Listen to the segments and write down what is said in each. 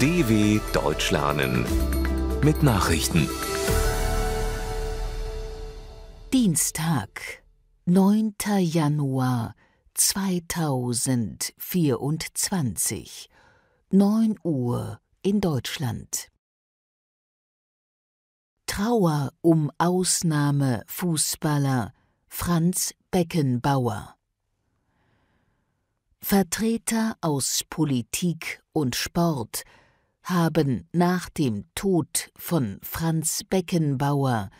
DW Deutsch lernen mit Nachrichten. Dienstag, 9. Januar 2024, 9 Uhr in Deutschland. Trauer um Ausnahmefußballer Franz Beckenbauer. Vertreter aus Politik und Sport haben nach dem Tod von Franz Beckenbauer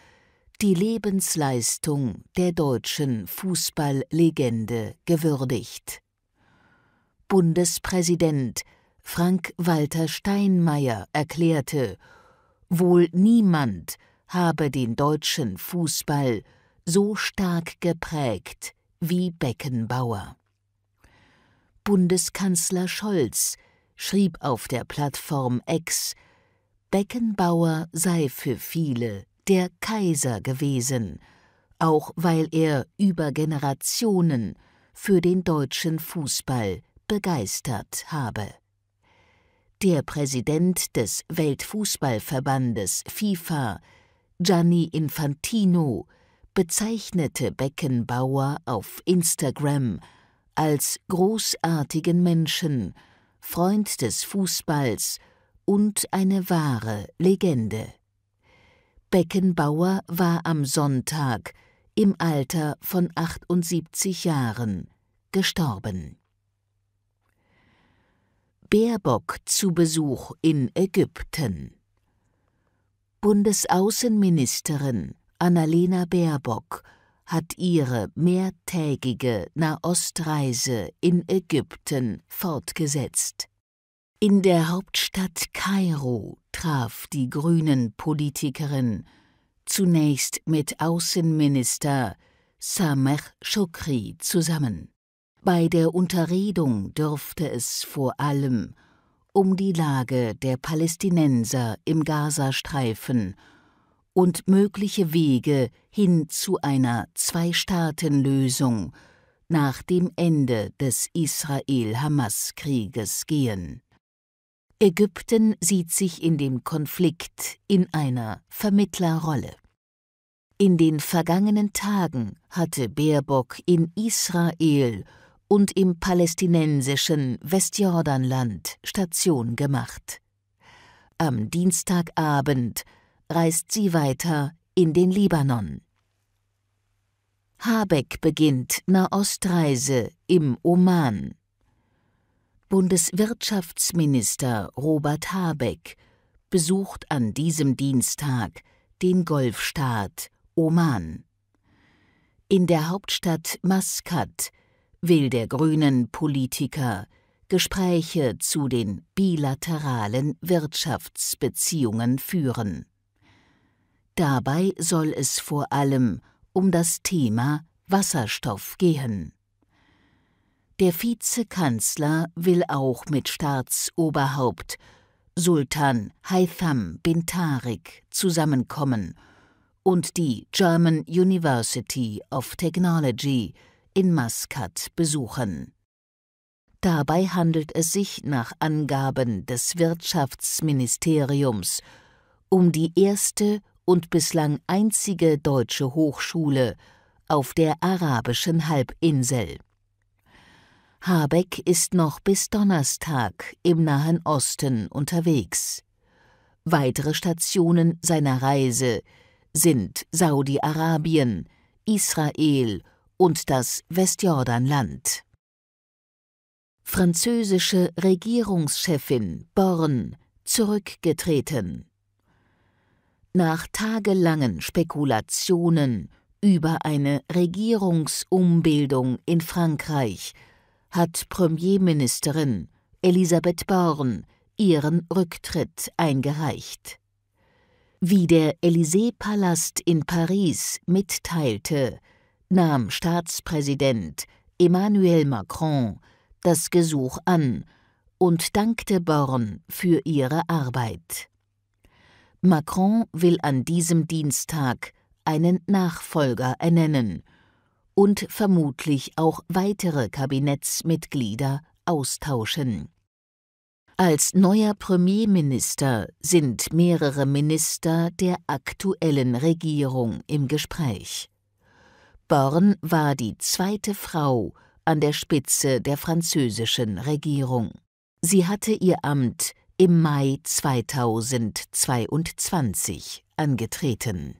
die Lebensleistung der deutschen Fußballlegende gewürdigt. Bundespräsident Frank-Walter Steinmeier erklärte, wohl niemand habe den deutschen Fußball so stark geprägt wie Beckenbauer. Bundeskanzler Scholz schrieb auf der Plattform X, Beckenbauer sei für viele der Kaiser gewesen, auch weil er über Generationen für den deutschen Fußball begeistert habe. Der Präsident des Weltfußballverbandes FIFA, Gianni Infantino, bezeichnete Beckenbauer auf Instagram als großartigen Menschen, Freund des Fußballs und eine wahre Legende. Beckenbauer war am Sonntag im Alter von 78 Jahren gestorben. Baerbock zu Besuch in Ägypten. Bundesaußenministerin Annalena Baerbock hat ihre mehrtägige Nahostreise in Ägypten fortgesetzt. In der Hauptstadt Kairo traf die grünen Politikerin zunächst mit Außenminister Sameh Shukri zusammen. Bei der Unterredung dürfte es vor allem um die Lage der Palästinenser im Gazastreifen und mögliche Wege hin zu einer Zwei-Staaten-Lösung nach dem Ende des Israel-Hamas-Krieges gehen. Ägypten sieht sich in dem Konflikt in einer Vermittlerrolle. In den vergangenen Tagen hatte Baerbock in Israel und im palästinensischen Westjordanland Station gemacht. Am Dienstagabend reist sie weiter in den Libanon. Habeck beginnt Nahostreise im Oman. Bundeswirtschaftsminister Robert Habeck besucht an diesem Dienstag den Golfstaat Oman. In der Hauptstadt Maskat will der grünen Politiker Gespräche zu den bilateralen Wirtschaftsbeziehungen führen. Dabei soll es vor allem um das Thema Wasserstoff gehen. Der Vizekanzler will auch mit Staatsoberhaupt Sultan Haitham bin Tarik zusammenkommen und die German University of Technology in Maskat besuchen. Dabei handelt es sich nach Angaben des Wirtschaftsministeriums um die erste und bislang einzige deutsche Hochschule auf der arabischen Halbinsel. Habeck ist noch bis Donnerstag im Nahen Osten unterwegs. Weitere Stationen seiner Reise sind Saudi-Arabien, Israel und das Westjordanland. Französische Regierungschefin Born zurückgetreten. Nach tagelangen Spekulationen über eine Regierungsumbildung in Frankreich hat Premierministerin Elisabeth Born ihren Rücktritt eingereicht. Wie der Élysée-Palast in Paris mitteilte, nahm Staatspräsident Emmanuel Macron das Gesuch an und dankte Born für ihre Arbeit. Macron will an diesem Dienstag einen Nachfolger ernennen und vermutlich auch weitere Kabinettsmitglieder austauschen. Als neuer Premierminister sind mehrere Minister der aktuellen Regierung im Gespräch. Born war die zweite Frau an der Spitze der französischen Regierung. Sie hatte ihr Amt im Mai 2022 angetreten.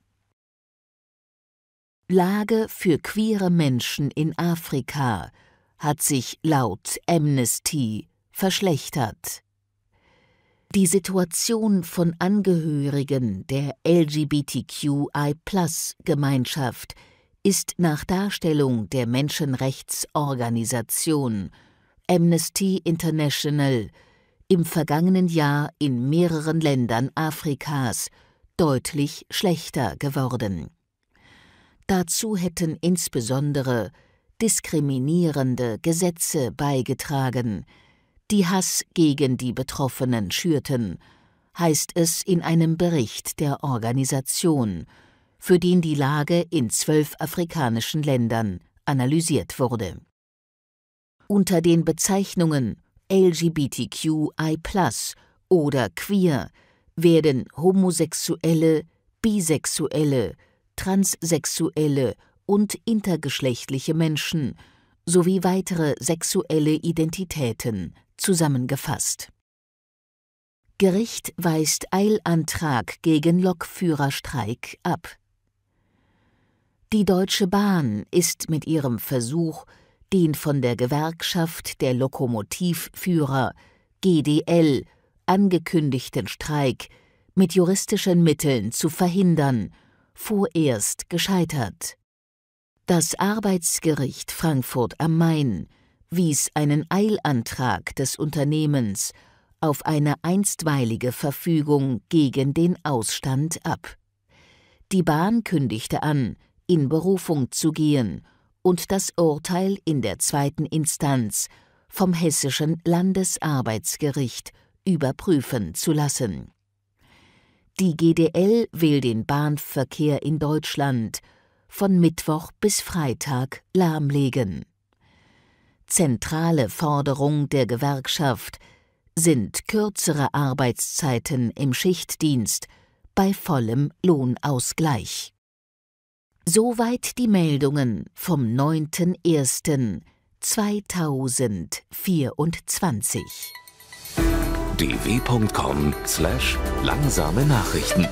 Lage für queere Menschen in Afrika hat sich laut Amnesty verschlechtert. Die Situation von Angehörigen der LGBTQI-Gemeinschaft ist nach Darstellung der Menschenrechtsorganisation Amnesty International im vergangenen Jahr in mehreren Ländern Afrikas deutlich schlechter geworden. Dazu hätten insbesondere diskriminierende Gesetze beigetragen, die Hass gegen die Betroffenen schürten, heißt es in einem Bericht der Organisation, für den die Lage in zwölf afrikanischen Ländern analysiert wurde. Unter den Bezeichnungen LGBTQI oder queer werden Homosexuelle, Bisexuelle, Transsexuelle und intergeschlechtliche Menschen sowie weitere sexuelle Identitäten zusammengefasst. Gericht weist Eilantrag gegen Lokführerstreik ab. Die Deutsche Bahn ist mit ihrem Versuch, den von der Gewerkschaft der Lokomotivführer GDL angekündigten Streik mit juristischen Mitteln zu verhindern, vorerst gescheitert. Das Arbeitsgericht Frankfurt am Main wies einen Eilantrag des Unternehmens auf eine einstweilige Verfügung gegen den Ausstand ab. Die Bahn kündigte an, in Berufung zu gehen und das Urteil in der zweiten Instanz vom Hessischen Landesarbeitsgericht überprüfen zu lassen. Die GDL will den Bahnverkehr in Deutschland von Mittwoch bis Freitag lahmlegen. Zentrale Forderung der Gewerkschaft sind kürzere Arbeitszeiten im Schichtdienst bei vollem Lohnausgleich. Soweit die Meldungen vom 9.01.2024. dw.com/langsame Nachrichten